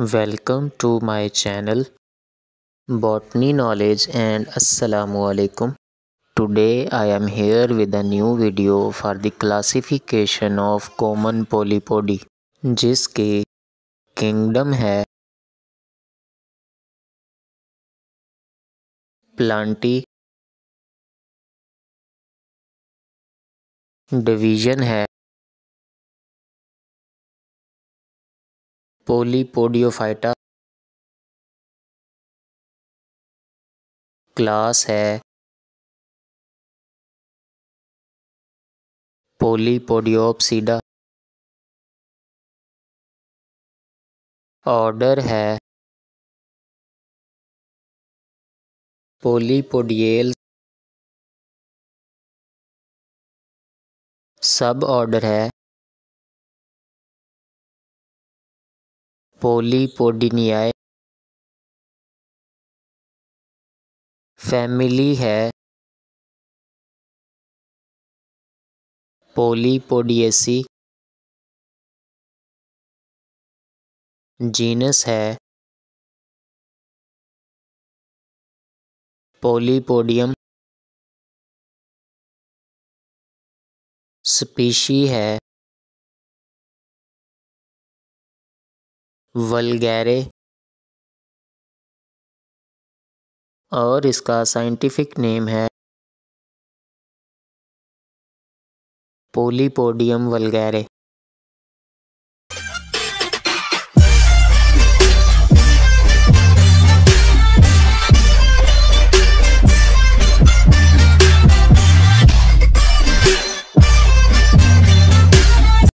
welcome to my channel botany knowledge and अस्सलाम वालेकुम today I am here with a new video for the classification of common polypody जिसके kingdom है Plantae division है पोलीपोडियोफाइटा class है पोलीपोडियोपसीडा order है पोलीपोडियल सब order है पोलीपोडिनियाए फैमिली है पोलीपोडियसी जीनस है पोलीपोडियम स्पीशी है वलगैरे और इसका साइंटिफिक नेम है पोलीपोडियम वलगैरे